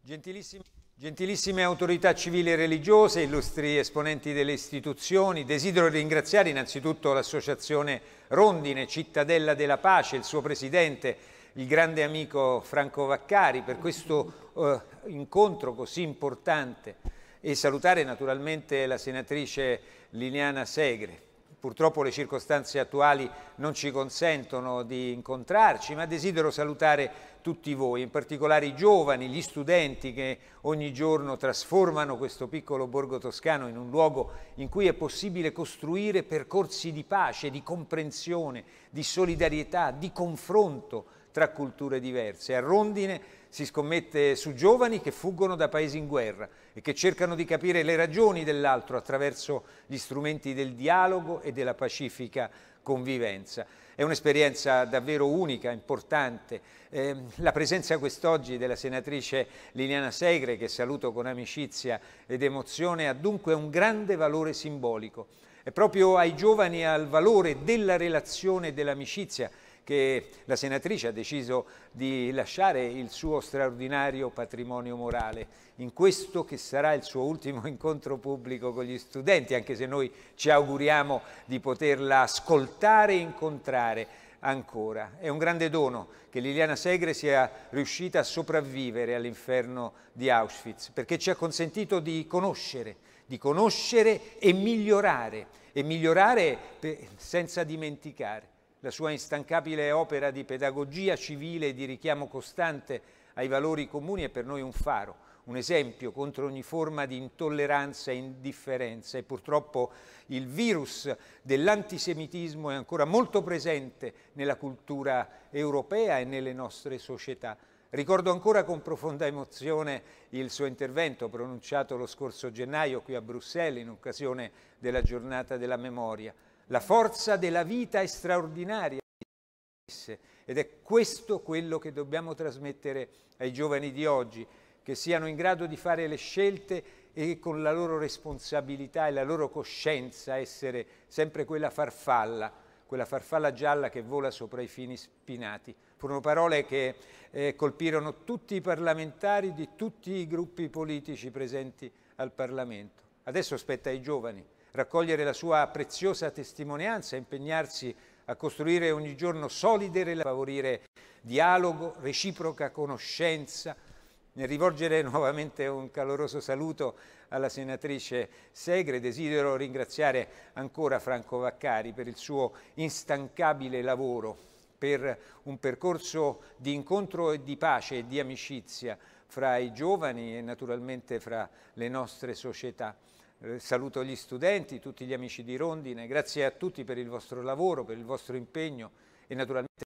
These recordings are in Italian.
Gentilissime, gentilissime autorità civili e religiose, illustri esponenti delle istituzioni, desidero ringraziare innanzitutto l'Associazione Rondine, Cittadella della Pace, il suo presidente, il grande amico Franco Vaccari, per questo eh, incontro così importante e salutare naturalmente la senatrice Liliana Segre. Purtroppo le circostanze attuali non ci consentono di incontrarci, ma desidero salutare tutti voi, in particolare i giovani, gli studenti che ogni giorno trasformano questo piccolo borgo toscano in un luogo in cui è possibile costruire percorsi di pace, di comprensione, di solidarietà, di confronto, tra culture diverse. A Rondine si scommette su giovani che fuggono da paesi in guerra e che cercano di capire le ragioni dell'altro attraverso gli strumenti del dialogo e della pacifica convivenza. È un'esperienza davvero unica, importante. Eh, la presenza quest'oggi della senatrice Liliana Segre, che saluto con amicizia ed emozione, ha dunque un grande valore simbolico. È proprio ai giovani al valore della relazione e dell'amicizia che la senatrice ha deciso di lasciare il suo straordinario patrimonio morale in questo che sarà il suo ultimo incontro pubblico con gli studenti, anche se noi ci auguriamo di poterla ascoltare e incontrare ancora. È un grande dono che Liliana Segre sia riuscita a sopravvivere all'inferno di Auschwitz, perché ci ha consentito di conoscere, di conoscere e migliorare, e migliorare senza dimenticare. La sua instancabile opera di pedagogia civile e di richiamo costante ai valori comuni è per noi un faro, un esempio contro ogni forma di intolleranza e indifferenza e purtroppo il virus dell'antisemitismo è ancora molto presente nella cultura europea e nelle nostre società. Ricordo ancora con profonda emozione il suo intervento pronunciato lo scorso gennaio qui a Bruxelles in occasione della giornata della memoria la forza della vita è straordinaria ed è questo quello che dobbiamo trasmettere ai giovani di oggi, che siano in grado di fare le scelte e con la loro responsabilità e la loro coscienza essere sempre quella farfalla, quella farfalla gialla che vola sopra i fini spinati. Furono parole che eh, colpirono tutti i parlamentari di tutti i gruppi politici presenti al Parlamento. Adesso spetta ai giovani raccogliere la sua preziosa testimonianza, impegnarsi a costruire ogni giorno solide relazioni, favorire dialogo, reciproca conoscenza. Nel rivolgere nuovamente un caloroso saluto alla senatrice Segre, desidero ringraziare ancora Franco Vaccari per il suo instancabile lavoro, per un percorso di incontro e di pace e di amicizia fra i giovani e naturalmente fra le nostre società. Eh, saluto gli studenti, tutti gli amici di Rondine, grazie a tutti per il vostro lavoro, per il vostro impegno e naturalmente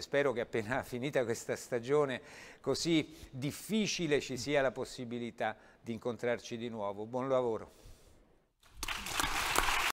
spero che appena finita questa stagione così difficile ci sia la possibilità di incontrarci di nuovo. Buon lavoro.